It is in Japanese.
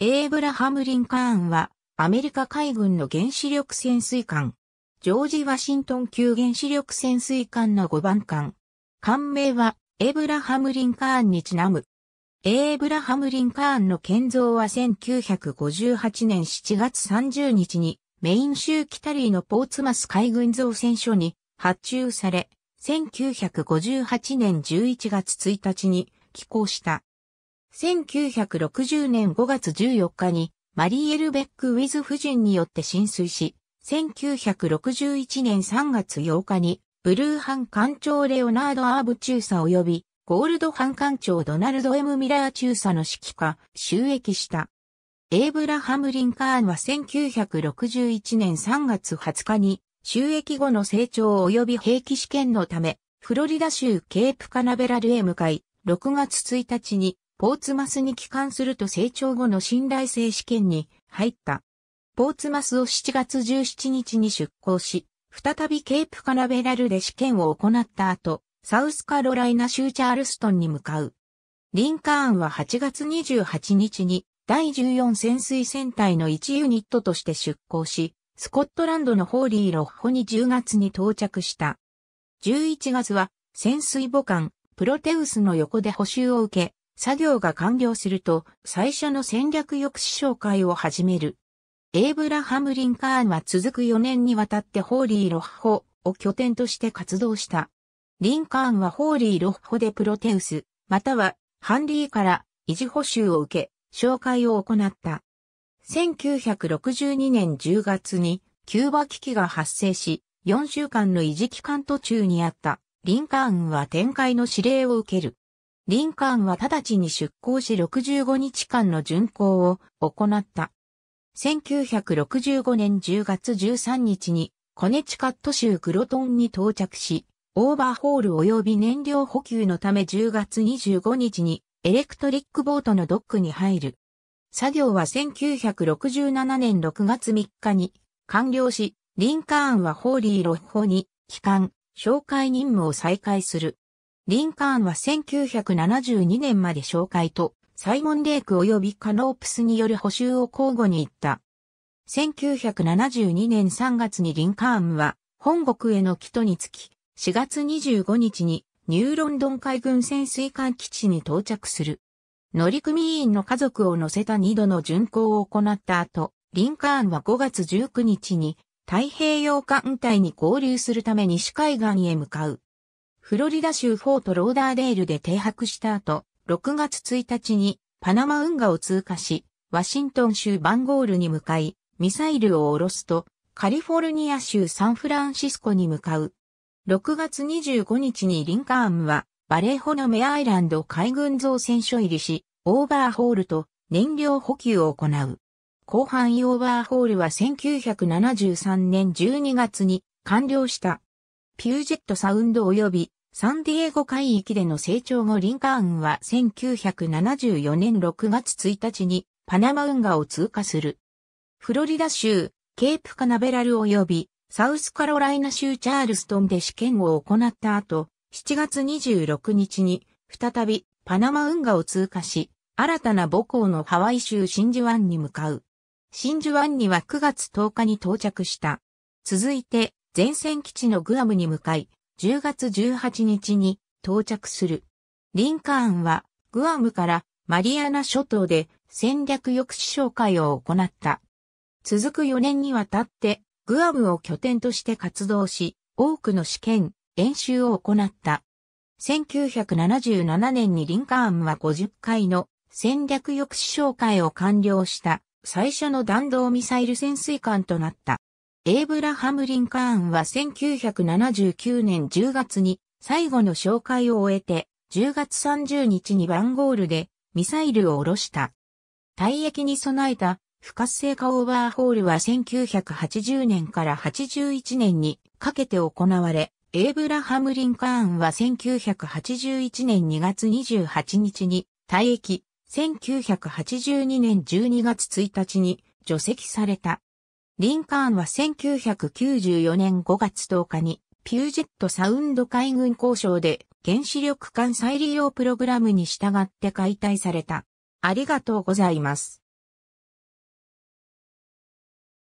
エイブラハム・リンカーンは、アメリカ海軍の原子力潜水艦、ジョージ・ワシントン級原子力潜水艦の5番艦。艦名は、エイブラハム・リンカーンにちなむ。エイブラハム・リンカーンの建造は1958年7月30日に、メイン州キタリーのポーツマス海軍造船所に発注され、1958年11月1日に寄港した。1960年5月14日にマリー・エルベック・ウィズ夫人によって浸水し、1961年3月8日にブルーハン艦長レオナード・アーブ中佐及びゴールドハン艦長ドナルド・ M・ ミラー中佐の指揮下、収益した。エイブラハム・リンカーンは1961年3月20日に収益後の成長及び兵器試験のため、フロリダ州ケープカナベラルへ向かい、6月1日にポーツマスに帰還すると成長後の信頼性試験に入った。ポーツマスを7月17日に出港し、再びケープカナベラルで試験を行った後、サウスカロライナ州チャールストンに向かう。リンカーンは8月28日に第14潜水船隊の1ユニットとして出港し、スコットランドのホーリーロッホに10月に到着した。11月は潜水母艦プロテウスの横で補修を受け、作業が完了すると、最初の戦略抑止紹介を始める。エイブラハム・リンカーンは続く4年にわたってホーリー・ロッホを拠点として活動した。リンカーンはホーリー・ロッホでプロテウス、またはハンリーから維持補修を受け、紹介を行った。1962年10月にキューバ危機が発生し、4週間の維持期間途中にあったリンカーンは展開の指令を受ける。リンカーンは直ちに出港し65日間の巡航を行った。1965年10月13日にコネチカット州グロトンに到着し、オーバーホール及び燃料補給のため10月25日にエレクトリックボートのドックに入る。作業は1967年6月3日に完了し、リンカーンはホーリーロッホに帰還、紹介任務を再開する。リンカーンは1972年まで紹介と、サイモン・レイク及びカノープスによる補修を交互に行った。1972年3月にリンカーンは、本国への帰途につき、4月25日にニューロンドン海軍潜水艦基地に到着する。乗組員の家族を乗せた2度の巡航を行った後、リンカーンは5月19日に太平洋艦隊に合流するため西海岸へ向かう。フロリダ州フォートローダーデールで停泊した後、6月1日にパナマ運河を通過し、ワシントン州バンゴールに向かい、ミサイルを下ろすと、カリフォルニア州サンフランシスコに向かう。6月25日にリンカーンは、バレーホノメアイランド海軍造船所入りし、オーバーホールと燃料補給を行う。後半オーバーホールは1973年12月に完了した。ピュージェットサウンド及びサンディエゴ海域での成長後リンカーンは1974年6月1日にパナマ運河を通過する。フロリダ州、ケープカナベラル及びサウスカロライナ州チャールストンで試験を行った後、7月26日に再びパナマ運河を通過し、新たな母校のハワイ州真珠湾に向かう。真珠湾には9月10日に到着した。続いて、前線基地のグアムに向かい、10月18日に到着する。リンカーンはグアムからマリアナ諸島で戦略抑止紹介を行った。続く4年にわたってグアムを拠点として活動し、多くの試験、演習を行った。1977年にリンカーンは50回の戦略抑止紹介を完了した最初の弾道ミサイル潜水艦となった。エイブラハム・リンカーンは1979年10月に最後の紹介を終えて10月30日にバンゴールでミサイルを下ろした。退役に備えた不活性化オーバーホールは1980年から81年にかけて行われ、エイブラハム・リンカーンは1981年2月28日に退役、1982年12月1日に除籍された。リンカーンは1994年5月10日に、ピュージェットサウンド海軍交渉で原子力艦再利用プログラムに従って解体された。ありがとうございます。